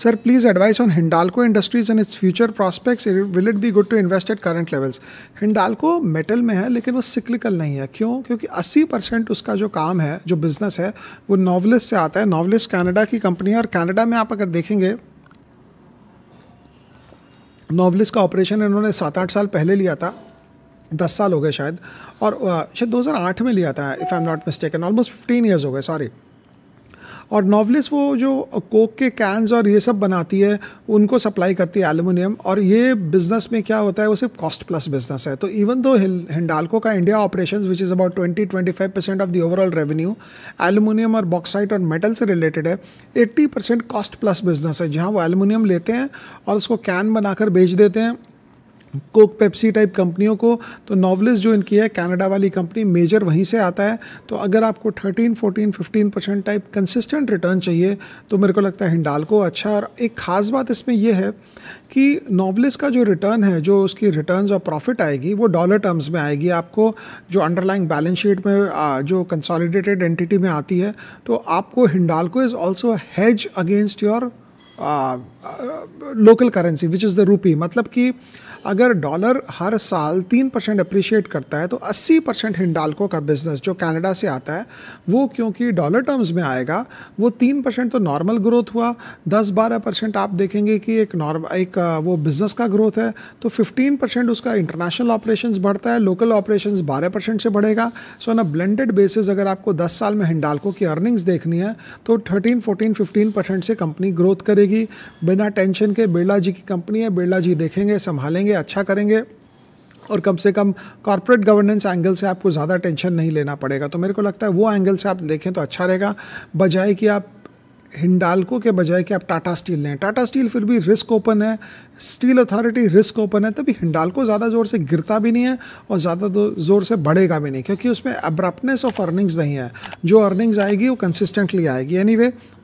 sir please advice on Hindalco industries and its future prospects will it be good to invest at current levels Hindalco metal में है लेकिन वो cyclical नहीं है क्यों क्योंकि 80 परसेंट उसका जो काम है जो बिजनेस है वो नॉवलिस से आता है नॉवलिस कैनेडा की कंपनी है और कैनेडा में आप अगर देखेंगे नॉवलिस का ऑपरेशन इन्होंने सात आठ साल पहले लिया था दस साल हो गए शायद और शायद दो में लिया था if I am not mistake almost fifteen years हो गए सॉरी और नॉवलिस वो जो कोक के कैंस और ये सब बनाती है उनको सप्लाई करती है एलुमिनियम और ये बिज़नेस में क्या होता है वो सिर्फ कॉस्ट प्लस बिजनेस है तो इवन दो हिंडालको का India operation which is about twenty twenty five percent of the overall revenue aluminium और बॉक्साइट और मेटल से रिलेटेड है eighty percent cost plus business है जहाँ वो एलुमिनियम लेते हैं और उसको कैन बनाकर बेच देते हैं कोक पेप्सी टाइप कंपनियों को तो नॉवलिस जो इनकी है कनाडा वाली कंपनी मेजर वहीं से आता है तो अगर आपको 13, 14, 15 परसेंट टाइप कंसिस्टेंट रिटर्न चाहिए तो मेरे को लगता है हिंडालको अच्छा और एक ख़ास बात इसमें यह है कि नॉवलिस का जो रिटर्न है जो उसकी रिटर्न और प्रॉफिट आएगी वो डॉलर टर्म्स में आएगी आपको जो अंडरलाइंग बैलेंस शीट में जो कंसॉलिडेटेड एंटिटी में आती है तो आपको Hindalco is also hedge against your local currency which is the rupee मतलब कि अगर डॉलर हर साल तीन परसेंट अप्रिशिएट करता है तो अस्सी परसेंट हिंडालको का बिजनेस जो कनाडा से आता है वो क्योंकि डॉलर टर्म्स में आएगा वो तीन परसेंट तो नॉर्मल ग्रोथ हुआ दस बारह परसेंट आप देखेंगे कि एक नॉर्म एक वो बिज़नेस का ग्रोथ है तो फिफ्टीन परसेंट उसका इंटरनेशनल ऑपरेशन बढ़ता है लोकल ऑपरेशन बारह परसेंट से बढ़ेगा so on a blended basis अगर आपको दस साल में हिंडालको की अर्निंग्स देखनी है तो थर्टीन फोर्टीन फिफ्टीन परसेंट से कंपनी ग्रोथ करेगी देगी बिना टेंशन के बिरला जी की कंपनी है बिरला जी देखेंगे संभालेंगे अच्छा करेंगे और कम से कम कॉरपोरेट गवर्नेंस एंगल से आपको ज़्यादा टेंशन नहीं लेना पड़ेगा तो मेरे को लगता है वो एंगल से आप देखें तो अच्छा रहेगा बजाय कि आप हिंडालको के बजाय कि आप टाटा स्टील लें टाटा स्टील फिर भी रिस्क ओपन है स्टील अथॉरिटी रिस्क ओपन है तभी हिंडालको ज़्यादा ज़ोर से गिरता भी नहीं है और ज़्यादा ज़ोर से बढ़ेगा भी नहीं क्योंकि उसमें अब्रप्टनेस ऑफ अर्निंग्स नहीं है जो अर्निंग्स आएगी वो कंसिस्टेंटली आएगी एनी anyway,